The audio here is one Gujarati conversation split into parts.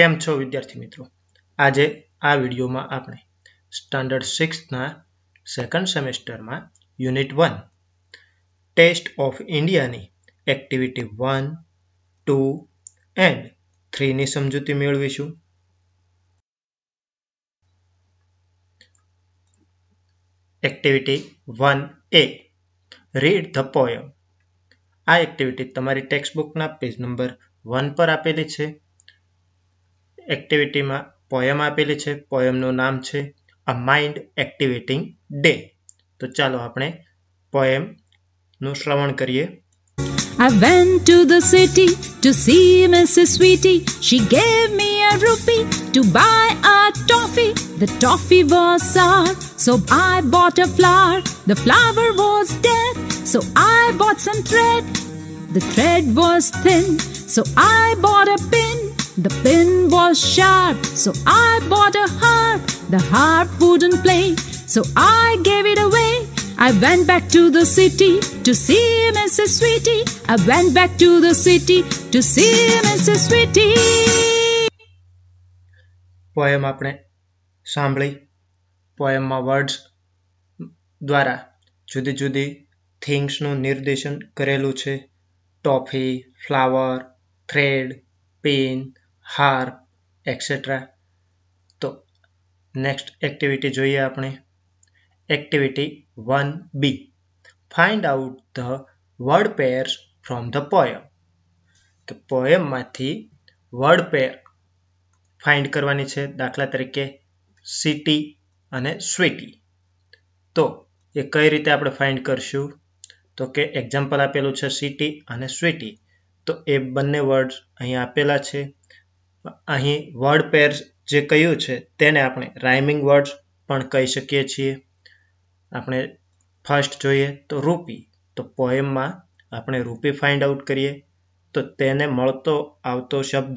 કેમ છો વિદ્યાર્થી મિત્રો આજે આ વિડીયોમાં આપણે સ્ટાન્ડર્ડ સિક્સના સેકન્ડ સેમેસ્ટરમાં યુનિટ વન ટેસ્ટ ઓફ ઇન્ડિયાની એક્ટિવિટી વન ટુ એન્ડ થ્રીની સમજૂતી મેળવીશું activity one A read the poem આ એક્ટિવિટી તમારી ટેક્સ્ટ બુકના પેજ નંબર વન પર આપેલી છે એક્ટિવિટીમાં પોયમ આપેલી છે પોયમનું નામ છે અ માઇન્ડ એક્ટિવેટિંગ ડે તો ચાલો આપણે પોયમનું શ્રવણ કરીએ I went to the city to see Mrs. Sweetie. She gave me a rupee to buy a toffee. The toffee was sour, so I bought a flower. The flower was dead, so I bought some thread. The thread was thin, so I bought a pin. The pin was sharp, so I bought a harp. The harp wouldn't play, so I gave it away. I went back to the city to see Mrs. Sweetie. I went back to the city to see Mrs. Sweetie. Poem આપણે સાંભળી પોએમમાં વર્ડ્સ દ્વારા જુદી જુદી થિંગ્સનું નિર્દેશન કરેલું છે toffee flower thread pen harp etcetera તો નેક્સ્ટ એક્ટિવિટી જોઈએ આપણે activity one B find out the word pairs from the poem કે પોયમમાંથી વર્ડ પેર ફાઇન્ડ કરવાની છે દાખલા તરીકે સિટી અને સ્વીટી તો એ કઈ રીતે આપણે ફાઇન્ડ કરશું તો કે એક્ઝામ્પલ આપેલું છે સિટી અને સ્વીટી તો એ બંને વર્ડ અહીં આપેલા છે અહીં વર્ડ પેર જે કહ્યું છે તેને આપણે રાઇમિંગ વર્ડ્સ પણ કહી શકીએ છીએ આપણે ફર્સ્ટ જોઈએ તો રૂપી તો પોએમમાં આપણે રૂપી ફાઇન્ડ આઉટ કરીએ તો તેને મળતો આવતો શબ્દ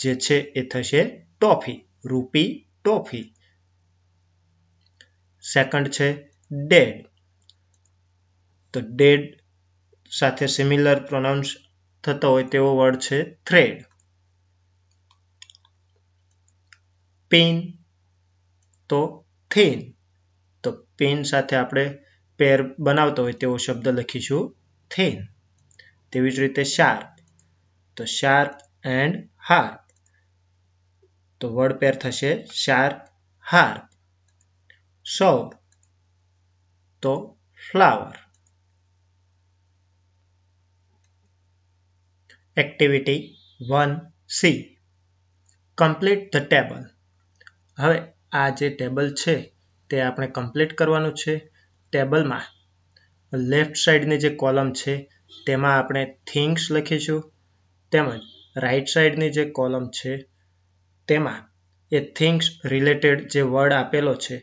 જે છે એ થશે ટોફી રૂપી ટોફી સેકન્ડ છે ડેડ તો ડેડ સાથે સિમિલર પ્રોનાઉન્સ થતો હોય તેવો વર્ડ છે થ્રેડ પેન તો થેન તો પેન સાથે આપણે પેર બનાવતો હોય તેવો શબ્દ લખીશું થેન તેવી જ રીતે શાર્પ તો શાર્પ એન્ડ હાર્પ તો વર્ડ પેર થશે શાર્પ હાર્પ સૌર તો flower activity one C complete the table હવે આ જે ટેબલ છે તે આપણે કમ્પ્લીટ કરવાનું છે ટેબલમાં લેફ્ટ સાઈડની જે કોલમ છે તેમાં આપણે થિંગ્સ લખીશું તેમજ રાઈટ સાઈડની જે કોલમ છે તેમાં એ થિંગ્સ રિલેટેડ જે વર્ડ આપેલો છે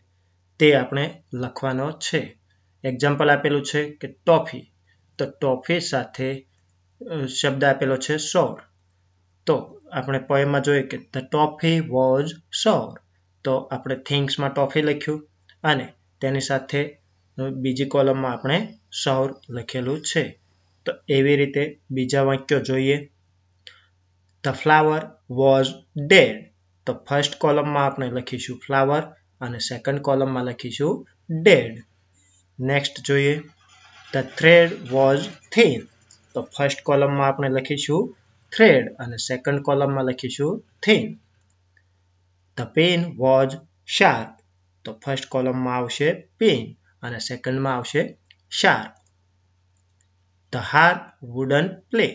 તે આપણે લખવાનો છે એક્ઝામ્પલ આપેલું છે કે ટોફી તો ટોફી સાથે શબ્દ આપેલો છે સોર તો આપણે પોએમમાં જોઈએ કે ધ ટોફી વોઝ સોર તો આપણે થિંગ્સમાં ટોફી લખ્યું અને તેની સાથે બીજી કોલમમાં આપણે સૌર લખેલું છે તો એવી રીતે બીજા વાક્યો જોઈએ ધ ફ્લાવર વોઝ ડેડ તો ફર્સ્ટ કોલમમાં આપણે લખીશું ફ્લાવર અને સેકન્ડ કોલમમાં લખીશું ડેડ નેક્સ્ટ જોઈએ ધ થ્રેડ વોઝ થીન તો ફર્સ્ટ કોલમમાં આપણે લખીશું થ્રેડ અને સેકન્ડ કોલમમાં લખીશું thin the pen was sharp તો ફર્સ્ટ કોલમમાં આવશે પેન અને સેકન્ડમાં આવશે sharp the harp wouldn't play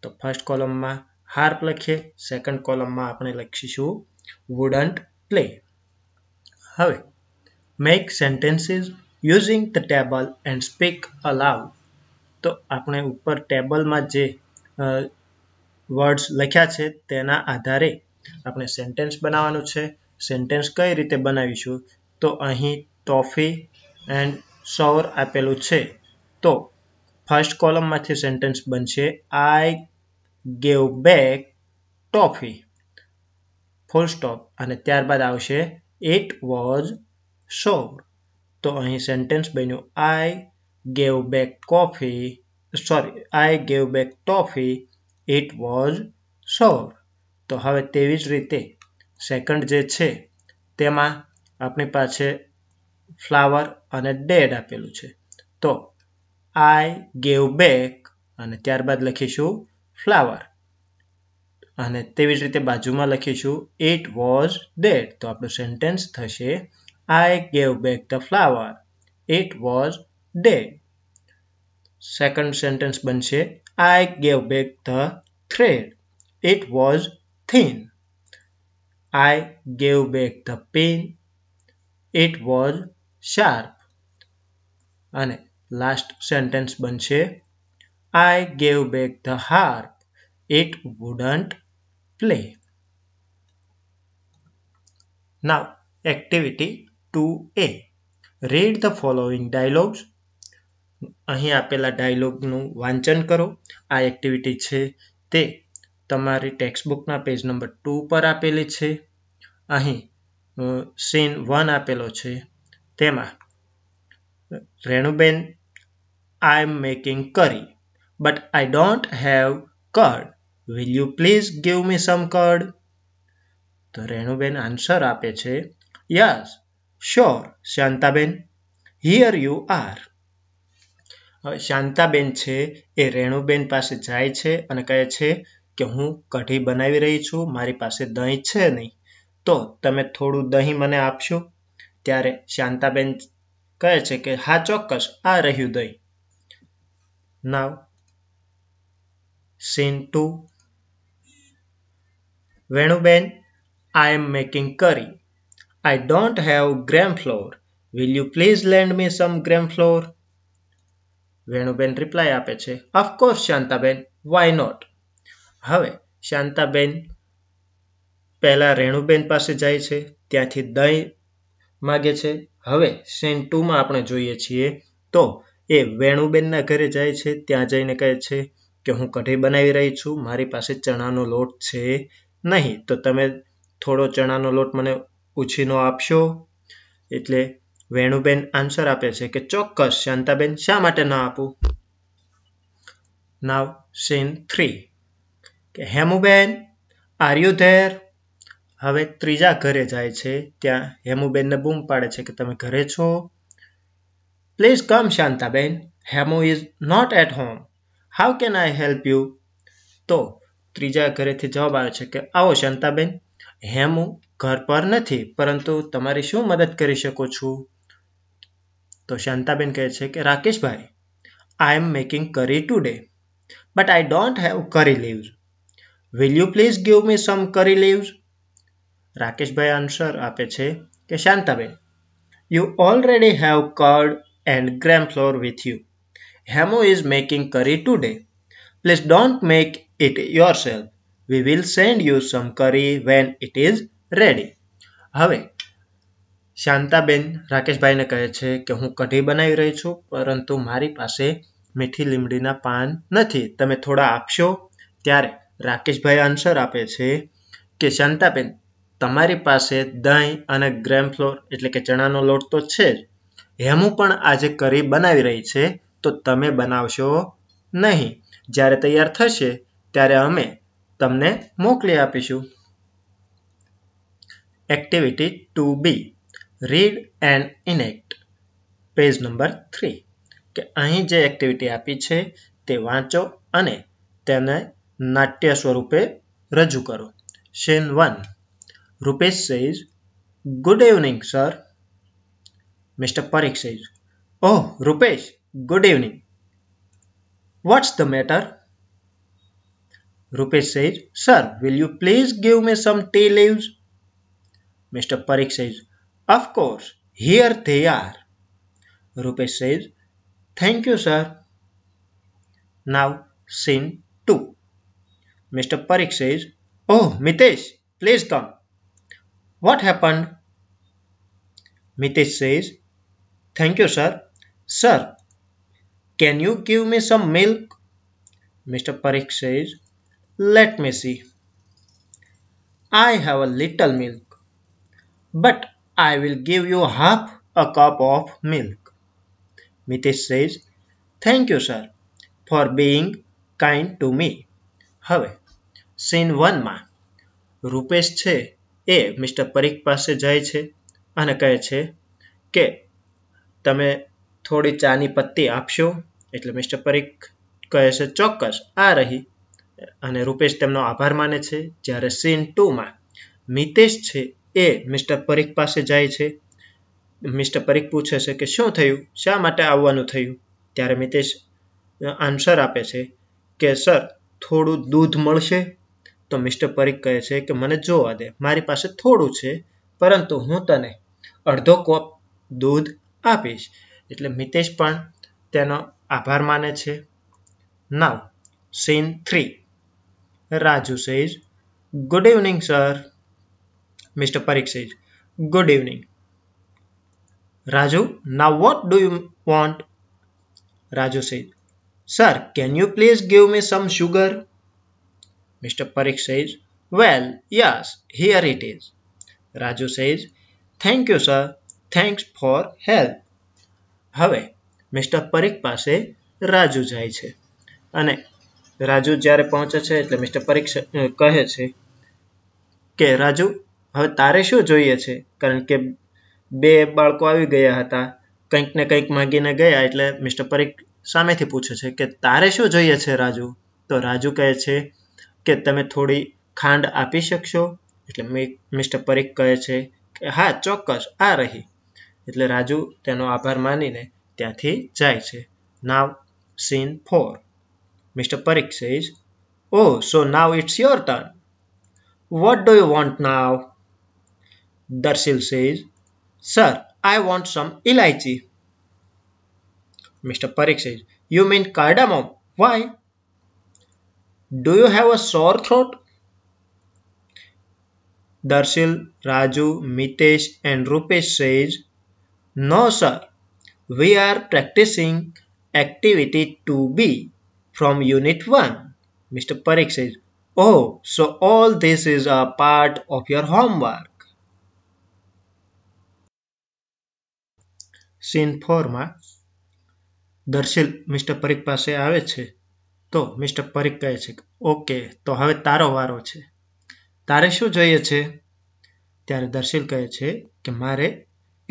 તો ફર્સ્ટ કોલમમાં હાર્પ લખીએ સેકન્ડ કોલમમાં આપણે લખીશું વુડન્ટ પ્લે હવે make sentences using the table and speak aloud તો આપણે ઉપર ટેબલમાં જે વર્ડ્સ લખ્યા છે તેના આધારે આપણે સેન્ટેન્સ બનાવવાનું છે સેન્ટેન્સ કઈ રીતે બનાવીશું તો અહીં ટોફી એન્ડ સૌર આપેલું છે તો ફર્સ્ટ કોલમમાંથી સેન્ટેન્સ બનશે I gave back toffee full stop અને ત્યારબાદ આવશે ઇટ વોઝ સૌર તો અહીં સેન્ટેન્સ બન્યું I gave back coffee sorry I gave back toffee it was sour તો હવે તેવી જ રીતે સેકન્ડ જે છે તેમાં આપણી પાસે ફ્લાવર અને ડેડ આપેલું છે તો આઈ ગેવ બેક અને ત્યારબાદ લખીશું ફ્લાવર અને તેવી જ રીતે બાજુમાં લખીશું ઇટ વોઝ ડેડ તો આપણું સેન્ટેન્સ થશે I gave back the flower it was dead second sentence બનશે I gave back the thread it was thin. I gave back the pen. It was sharp. અને લાસ્ટ સેન્ટેન્સ બનશે I gave back the harp it wouldn't play now activity two A read the following dialogues અહીં આપેલા ડાયલોગનું વાંચન કરો આ એક્ટિવિટી છે તે તમારી ટેક્સ્ટબુકના પેજ નંબર ટુ પર આપેલી છે અહીં સીન વન આપેલો છે તેમાં Renuben I am making curry but I don't have curd will you please give me some curd તો રેણુબેન આન્સર આપે છે yes sure Shantaben here you are Shantaben છે એ રેણુબેન પાસે જાય છે અને કહે છે કે હું કઢી બનાવી રહી છું મારી પાસે દહીં છે નહીં તો તમે થોડું દહીં મને આપશો ત્યારે શાંતાબેન કહે છે કે હા ચોક્કસ આ રહ્યું દહીં now scene two Venuben I am making curry I don't have gram flour will you please lend me some gram flour Venuben reply આપે છે ઓફકોર્સ શાંતાબેન વાય નોટ હવે શાંતાબેન પહેલાં રેણુબેન પાસે જાય છે ત્યાંથી દહીં માગે છે હવે સેન ટુમાં આપણે જોઈએ છીએ તો એ વેણુબેનના ઘરે જાય છે ત્યાં જઈને કહે છે કે હું કઢી બનાવી રહી છું મારી પાસે ચણાનો લોટ છે નહીં તો તમે થોડો ચણાનો લોટ મને ઉછીનો આપશો એટલે વેણુબેન આન્સર આપે છે કે ચોક્કસ શાંતાબેન શા માટે ન આપું નાવ સીન થ્રી કે હેમુબેન આર્યુ ધેર હવે ત્રીજા ઘરે જાય છે ત્યાં હેમુબેનને બૂમ પાડે છે કે તમે ઘરે છો please come Shantaben Hemu is not at home how can I help you તો ત્રીજા ઘરેથી જવાબ આવે છે કે આવો શાંતાબેન હેમુ ઘર પર નથી પરંતુ તમારી શું મદદ કરી શકું છું તો શાંતાબેન કહે છે કે Rakeshbhai I am making curry today but I don't have curry leaves will you please give me some curry leaves Rakeshbhai answer આપે છે કે Shantaben you already have curd and gram flour with you Hemu is making curry today please don't make it yourself we will send you some curry when it is ready હવે શાંતાબેન રાકેશભાઈને કહે છે કે હું કઢી બનાવી રહી છું પરંતુ મારી પાસે મીઠી લીમડીના પાન નથી તમે થોડા આપશો ત્યારે રાકેશભાઈ આન્સર આપે છે કે શાંતાબેન તમારી પાસે દહીં અને ગ્રેમ ફ્લોર એટલે કે ચણાનો લોટ તો છે જ હેમુ પણ આજે કરી બનાવી રહી છે તો તમે બનાવશો નહીં જ્યારે તૈયાર થશે ત્યારે અમે તમને મોકલી આપીશું activity two B read and enact page number three કે અહીં જે એક્ટિવિટી આપી છે તે વાંચો અને તેને નાટ્ય સ્વરૂપે રજૂ કરો scene one Rupesh says good evening sir mister Parikh says oh Rupesh good evening what's the matter Rupesh says sir will you please give me some tea leaves mister Parikh says of course here they are Rupesh says thank you sir now scene two Mr. Parikh says, Oh, Mitesh, please come. What happened? Mitesh says, Thank you, sir. Sir, can you give me some milk? Mr. Parikh says, Let me see. I have a little milk, but I will give you half a cup of milk. Mitesh says, Thank you, sir, for being kind to me. હવે સીન વનમાં રૂપેશ છે એ મિસ્ટર પરીખ પાસે જાય છે અને કહે છે કે તમે થોડી ચાની પત્તી આપશો એટલે મિસ્ટર પરીખ કહે છે ચોક્કસ આ રહી અને રૂપેશ તેમનો આભાર માને છે જ્યારે સીન ટુમાં મિતેશ છે એ મિસ્ટર પરીખ પાસે જાય છે મિસ્ટર પરીખ પૂછે છે કે શું થયું શા માટે આવવાનું થયું ત્યારે મિતેશ આન્સર આપે છે કે સર થોડું દૂધ મળશે તો મિસ્ટર પરીખ કહે છે કે મને જોવા દે મારી પાસે થોડું છે પરંતુ હું તને અડધો કપ દૂધ આપીશ એટલે મિતેશ પણ તેનો આભાર માને છે now scene three Raju says good evening sir mister Parikh says good evening Raju ના what do you want Raju says Sir, can you please give me some sugar? Mr. Parikh says, Well, yes, here it is. Raju says, Thank you, sir. Thanks for help. હવે મિસ્ટર પરીખ પાસે રાજુ જાય છે અને રાજુ જ્યારે પહોંચે છે એટલે મિસ્ટર પરીખ કહે છે કે રાજુ હવે તારે શું જોઈએ છે કારણ કે બે બાળકો આવી ગયા હતા કંઈક ને કંઈક માગીને ગયા એટલે મિસ્ટર પરીખ સામેથી પૂછે છે કે તારે શું જોઈએ છે રાજુ તો રાજુ કહે છે કે તમે થોડી ખાંડ આપી શકશો એટલે મિસ્ટર પરીખ કહે છે કે હા ચોક્કસ આ રહી એટલે રાજુ તેનો આભાર માનીને ત્યાંથી જાય છે now scene four mister Parikh says oh so now it's your turn what do you want now Darshil says sir I want some elaichi Mr. Parik says, You mean cardamom? Why? Do you have a sore throat? Darshil, Raju, Mitesh and Rupesh says, No sir, we are practicing activity 2B from unit 1. Mr. Parik says, Oh, so all this is a part of your homework. Scene format Darshil mister Parikh પાસે આવે છે તો મિસ્ટર પરીખ કહે છે ઓકે તો હવે તારો વારો છે તારે શું જોઈએ છે ત્યારે દર્શિલ કહે છે કે મારે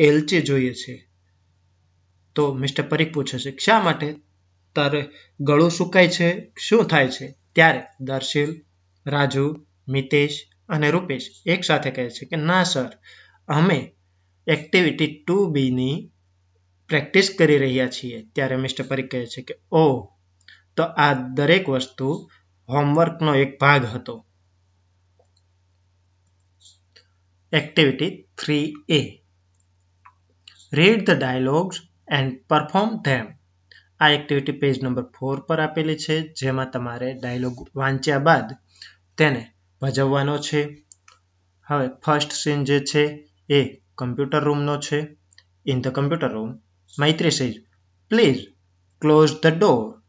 એલચી જોઈએ છે તો મિસ્ટર પરીખ પૂછે છે શા માટે તારે ગળું સુકાય છે શું થાય છે ત્યારે દર્શિલ રાજુ મિતેશ અને રૂપેશ એકસાથે કહે છે કે ના સર અમે એક્ટિવિટી ટુ બીની પ્રેક્ટિસ કરી રહ્યા છીએ ત્યારે મિસ્ટર પરીખ કહે છે કે ઓ તો આ દરેક વસ્તુ હોમવર્કનો એક ભાગ હતો activity three A read the dialogues and perform them આ એક્ટિવિટી પેજ નંબર ફોર પર આપેલી છે જેમાં તમારે ડાયલોગ વાંચ્યા બાદ તેને ભજવવાનો છે હવે ફર્સ્ટ સીન જે છે એ કમ્પ્યુટર રૂમનો છે in the computer room Maitri says, Please close the door.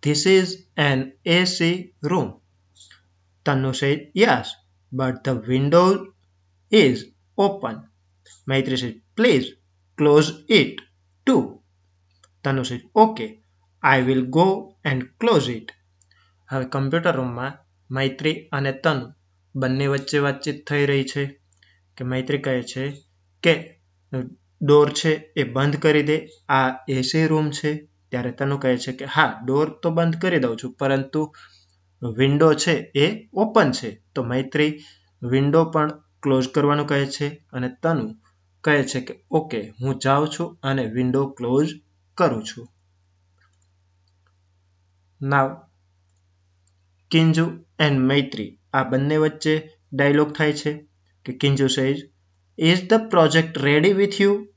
This is an AC room. Tannu says, Yes, but the window is open. Maitri says, Please close it too. Tannu says, Okay, I will go and close it. હવે કમ્પ્યુટર રૂમમાં મૈત્રી અને તનુ બંને વચ્ચે વાતચીત થઈ રહી છે કે મૈત્રી કહે છે કે ડોર છે એ બંધ કરી દે આ એસી રૂમ છે ત્યારે તનુ કહે છે કે હા ડોર તો બંધ કરી દઉં છું પરંતુ વિન્ડો છે એ ઓપન છે તો મૈત્રી વિન્ડો પણ ક્લોઝ કરવાનું કહે છે અને તનુ કહે છે કે ઓકે હું જાઉં છું અને વિન્ડો ક્લોઝ કરું છું નાવ કિંજુ એન્ડ મૈત્રી આ બંને વચ્ચે ડાયલોગ થાય છે કે Kinju says Is the project ready with you?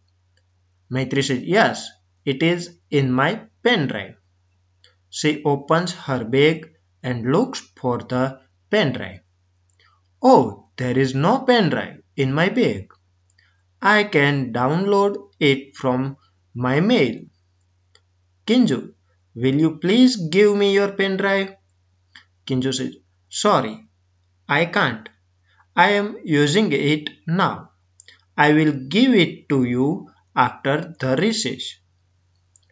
Maitri says, Yes, it is in my pen drive. She opens her bag and looks for the pen drive. Oh, there is no pen drive in my bag. I can download it from my mail. Kinju, will you please give me your pen drive? Kinju says, Sorry, I can't. I am using it now. I will give it to you after the recess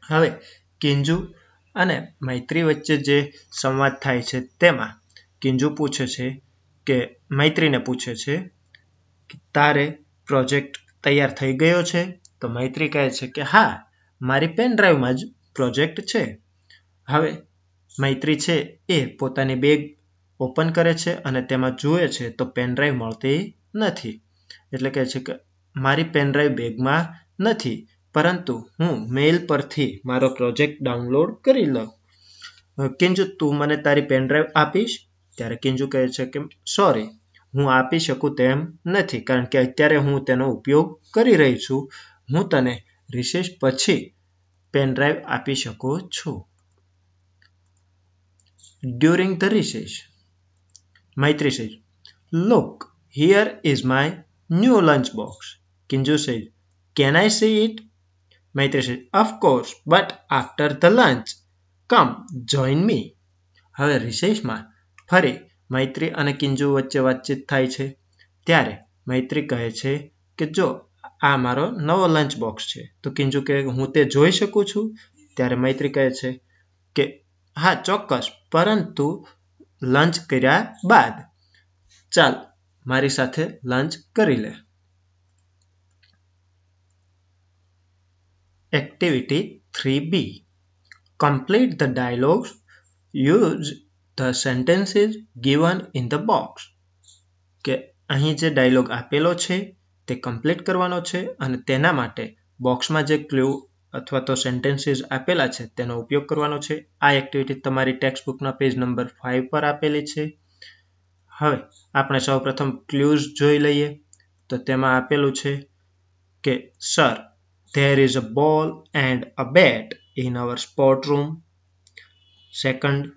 હવે કિંજુ અને મૈત્રી વચ્ચે જે સંવાદ થાય છે તેમાં કિંજુ પૂછે છે કે મૈત્રીને પૂછે છે કે તારે પ્રોજેક્ટ તૈયાર થઈ ગયો છે તો મૈત્રી કહે છે કે હા મારી પેન ડ્રાઈવમાં જ પ્રોજેક્ટ છે હવે મૈત્રી છે એ પોતાની બેગ ઓપન કરે છે અને તેમાં જુએ છે તો પેન ડ્રાઈવ મળતી નથી એટલે કહે છે કે મારી પેનડ્રાઈવ બેગમાં નથી પરંતુ હું મેઇલ પરથી મારો પ્રોજેક્ટ ડાઉનલોડ કરી લઉં કિંજુ તું મને તારી પેનડ્રાઈવ આપીશ ત્યારે કિંજુ કહે છે કે સોરી હું આપી શકું તેમ નથી કારણ કે અત્યારે હું તેનો ઉપયોગ કરી રહી છું હું તને રિસેસ પછી પેનડ્રાઈવ આપી શકું છું during the recess Maitri says look here is my new lunch box Kinjo says, Can I see it? Maitri says, Of course, but after the lunch. Come, join me. હવે રિસેસમાં ફરી મૈત્રી અને કિંજુ વચ્ચે વાતચીત થાય છે ત્યારે મૈત્રી કહે છે કે જો આ મારો નવો લંચ બોક્સ છે તો કિંજુ કહે હું તે જોઈ શકું છું ત્યારે મૈત્રી કહે છે કે હા ચોક્કસ પરંતુ લંચ કર્યા બાદ ચાલ મારી સાથે લંચ કરી લે Activity 3b. Complete the dialogues. Use the sentences given in the box. કે અહીં જે ડાયલોગ આપેલો છે તે કમ્પ્લીટ કરવાનો છે અને તેના માટે બોક્સમાં જે ક્લ્યુ અથવા તો સેન્ટેન્સીસ આપેલા છે તેનો ઉપયોગ કરવાનો છે આ એક્ટિવિટી તમારી ટેક્સ્ટ બુકના પેજ નંબર ફાઇવ પર આપેલી છે હવે આપણે સૌપ્રથમ ક્લ્યુઝ જોઈ લઈએ તો તેમાં આપેલું છે કે sir there is a ball and a bat in our sport room. Second,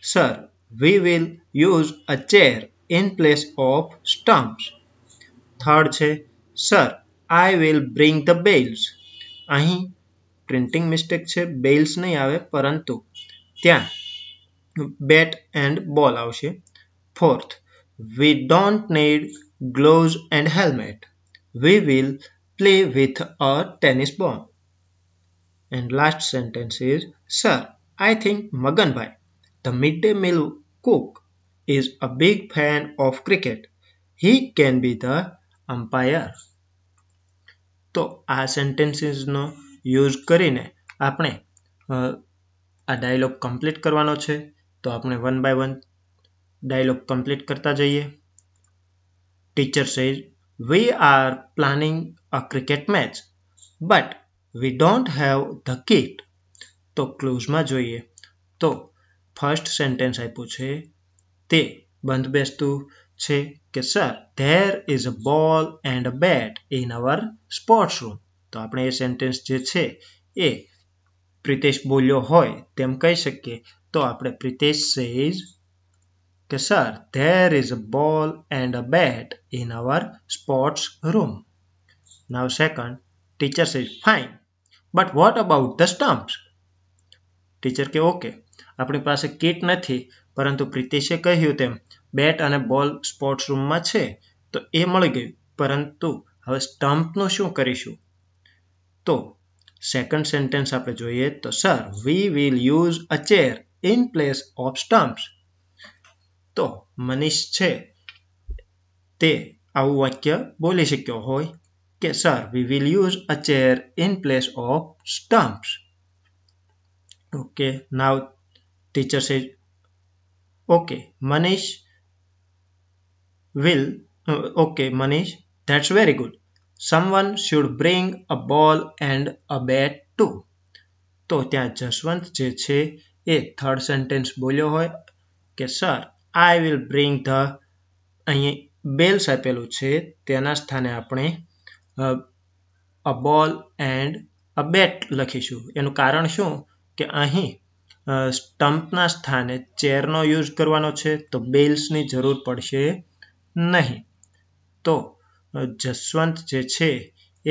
sir, we will use a chair in place of stumps. Third, sir, I will bring the bales. Ahi, printing mistake che bales nahi aave parantu. Tyan, bat and ball aushe. Fourth, we don't need gloves and helmet. We will play with a tennis ball. And last sentence is Sir, I think Maganbhai, the midday meal cook, is a big fan of cricket. He can be the umpire. તો આ સેન્ટેન્સીસનો યુઝ કરીને આપણે આ ડાયલોગ કમ્પ્લીટ કરવાનો છે તો આપણે one by one dialogue complete કરતા જઈએ teacher says we are planning a cricket match but we don't have the kit તો ક્લોઝમાં જોઈએ તો ફર્સ્ટ સેન્ટેન્સ આપ્યું છે તે બંધ બેસતું છે કે sir there is a ball and a bat in our sports room તો આપણે એ સેન્ટેન્સ જે છે એ પ્રિતેશ બોલ્યો હોય તેમ કહી શકીએ તો આપણે પ્રિતેશ સે ઇઝ કે sir there is a ball and a bat in our sports room now second teacher is fine but what about the stumps teacher કે ઓકે આપણી પાસે કીટ નથી પરંતુ પ્રિતેશે કહ્યું તેમ બેટ અને બોલ સ્પોર્ટ્સ રૂમમાં છે તો એ મળી ગયું પરંતુ હવે સ્ટમ્પનું શું કરીશું તો સેકન્ડ સેન્ટેન્સ આપણે જોઈએ તો sir we will use a chair in place of stumps તો મનીષ છે તે આવું વાક્ય બોલી શક્યો હોય કે sir we will use a chair in place of stumps okay now teacher says okay Manish will okay Manish that's very good someone should bring a ball and a Bet two તો ત્યાં જસવંત જે છે એ થર્ડ સેન્ટેન્સ બોલ્યો હોય કે sir I will bring the અહીં બેલ્સ આપેલું છે તેના સ્થાને આપણે અ બોલ એન્ડ અ બેટ લખીશું એનું કારણ શું કે અહીં સ્ટમ્પના સ્થાને ચેરનો યુઝ કરવાનો છે તો બેલ્સની જરૂર પડશે નહીં તો જસવંત જે છે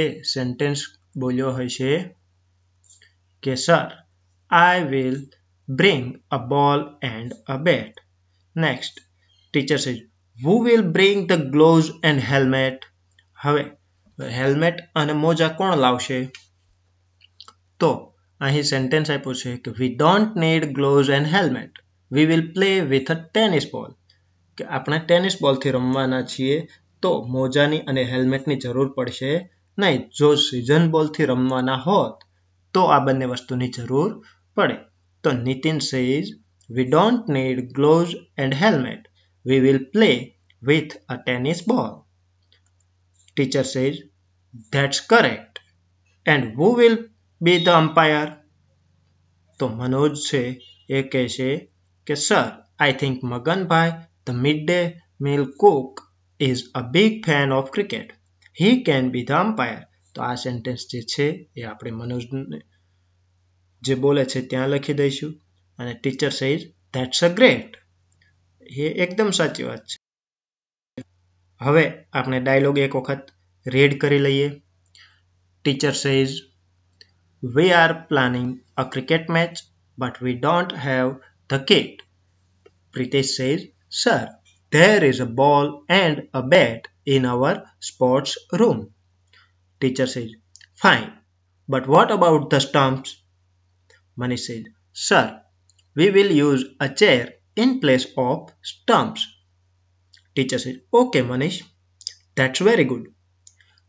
એ સેન્ટેન્સ બોલ્યો હશે કે sir I will bring a ball and a bat next teacher says who will bring the gloves and helmet હવે હેલ્મેટ અને મોજા કોણ લાવશે તો અહીં સેન્ટેન્સ આપ્યો છે કે we don't need gloves and helmet we will play with a tennis ball કે આપણે ટેનિસ બોલથી રમવાના છીએ તો મોજાની અને હેલ્મેટની જરૂર પડશે નહીં જો સિઝન બોલથી રમવાના હોત તો આ બંને વસ્તુની જરૂર પડે તો Nitin says We don't need gloves and helmet. We will play with a tennis ball. Teacher says, That's correct. And who will be the umpire? તો મનોજ છે એ કહે છે કે sir I think Maganbhai the mid day meal cook is a big fan of cricket he can be the umpire તો આ સેન્ટેન્સ જે છે એ આપણે મનોજને જે બોલે છે ત્યાં લખી દઈશું અને teacher says that's a great એ એકદમ સાચી વાત છે હવે આપણે ડાયલોગ એક વખત રેડ કરી લઈએ teacher says we are planning a cricket match but we don't have the kit Pritesh says sir there is a ball and a bat in our sports room. Teacher says, Fine, but what about the stumps? Manish says, Sir, We will use a chair in place of stumps. Teacher says, okay Manish, that's very good.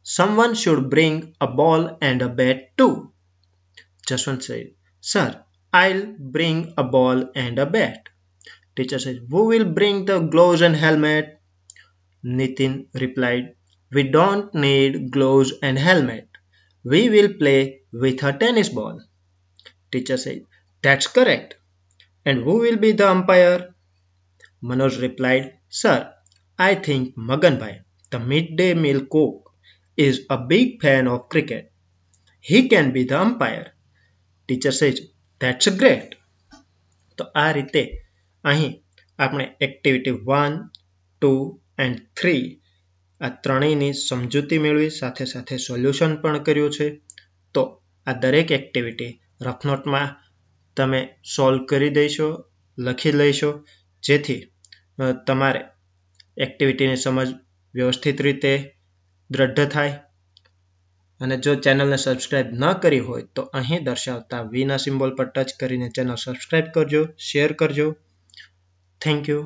Someone should bring a ball and a bat too. Jaswant said, sir, I'll bring a ball and a bat. Teacher says, who will bring the gloves and helmet? Nitin replied, we don't need gloves and helmet. We will play with a tennis ball. Teacher said, that's correct. And who will be the umpire? Manoj replied, Sir, I think Maganbhai, the midday meal cook, is a big fan of cricket. He can be the umpire. Teacher says that's great તો આ રીતે અહીં આપણે activity one two and three આ ત્રણેયની સમજૂતી મેળવી સાથે સાથે સોલ્યુશન પણ કર્યું છે તો આ દરેક એક્ટિવિટી રફનોટમાં તમે સોલ્વ કરી દઈશો લખી લઈશો જેથી તમારે એક્ટિવિટીની સમજ વ્યવસ્થિત રીતે દ્રઢ થાય અને જો ચેનલને સબસ્ક્રાઇબ ન કરી હોય તો અહીં દર્શાવતા વીના સિમ્બોલ પર ટચ કરીને ચેનલ સબસ્ક્રાઇબ કરજો શેર કરજો થેન્ક યુ